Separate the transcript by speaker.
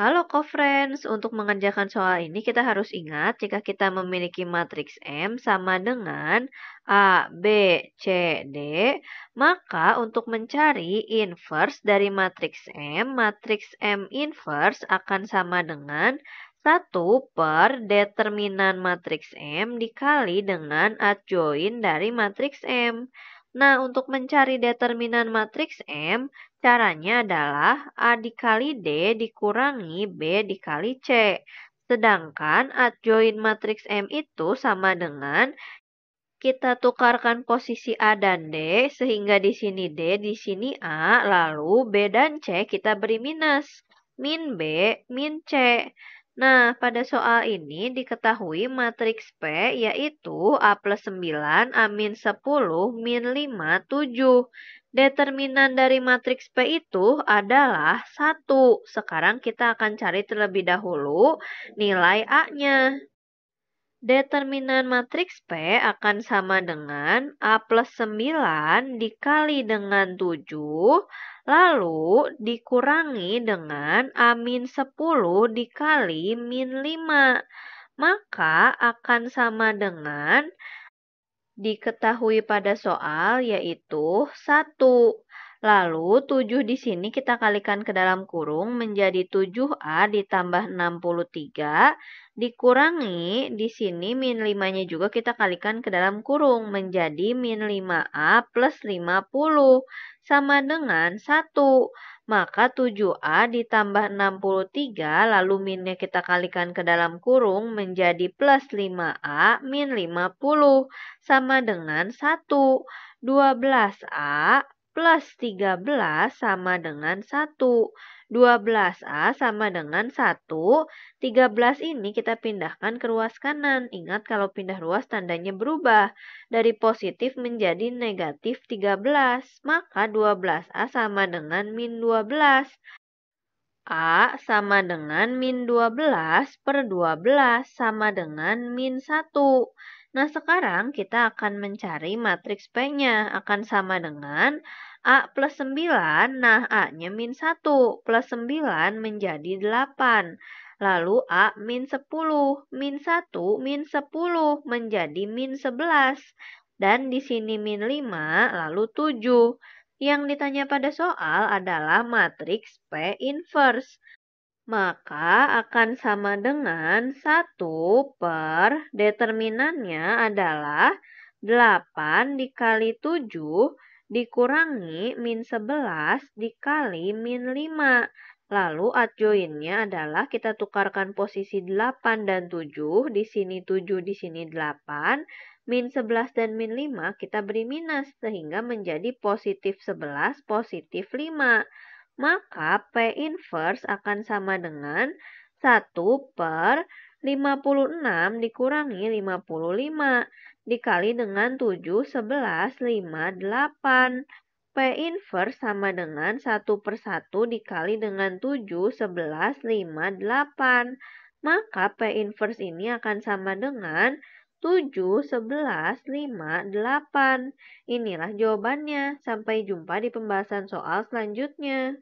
Speaker 1: Halo co-friends, untuk mengerjakan soal ini kita harus ingat jika kita memiliki matriks M sama dengan A, B, C, D, maka untuk mencari inverse dari matriks M, matriks M inverse akan sama dengan 1 per determinan matriks M dikali dengan adjoin dari matriks M. Nah, untuk mencari determinan matriks M, Caranya adalah A dikali D dikurangi B dikali C. Sedangkan adjoin matriks M itu sama dengan kita tukarkan posisi A dan D sehingga di sini D, di sini A, lalu B dan C kita beri minus. Min B, min C. Nah, pada soal ini diketahui matriks P yaitu A plus 9, A min 10, min 5, 7. Determinan dari matriks P itu adalah satu. Sekarang kita akan cari terlebih dahulu nilai A-nya. Determinan matriks P akan sama dengan A plus 9 dikali dengan 7, lalu dikurangi dengan A min 10 dikali min 5. Maka akan sama dengan diketahui pada soal yaitu satu. Lalu 7 di sini kita kalikan ke dalam kurung menjadi 7A ditambah 63 dikurangi di sini min 5-nya juga kita kalikan ke dalam kurung menjadi min 5A plus 50 sama dengan 1. Maka 7A ditambah 63 lalu minnya kita kalikan ke dalam kurung menjadi plus 5A min 50 sama dengan 1. 12A plus 13 sama dengan 1. 12A sama dengan 1. 13 ini kita pindahkan ke ruas kanan. Ingat kalau pindah ruas tandanya berubah. Dari positif menjadi negatif 13. Maka 12A sama dengan min 12. A sama dengan min 12 per 12 sama dengan min 1. Nah, sekarang kita akan mencari matriks P-nya. Akan sama dengan A plus 9. Nah, A-nya min 1. Plus 9 menjadi 8. Lalu A min 10. Min 1 min 10 menjadi min 11. Dan di sini min 5, lalu 7. Yang ditanya pada soal adalah matriks P inverse. Maka akan sama dengan 1 per determinannya adalah 8 dikali 7 dikurangi min 11 dikali min 5. Lalu adjoinnya adalah kita tukarkan posisi 8 dan 7, di sini 7, di sini 8, min 11 dan min 5 kita beri minus sehingga menjadi positif 11 positif 5. Maka P inverse akan sama dengan 1 per 56 dikurangi 55 dikali dengan 7 11 5 8. P inverse sama dengan 1 per 1 dikali dengan 7 11 5 8. Maka P inverse ini akan sama dengan 7, 11, 5, 8. Inilah jawabannya. Sampai jumpa di pembahasan soal selanjutnya.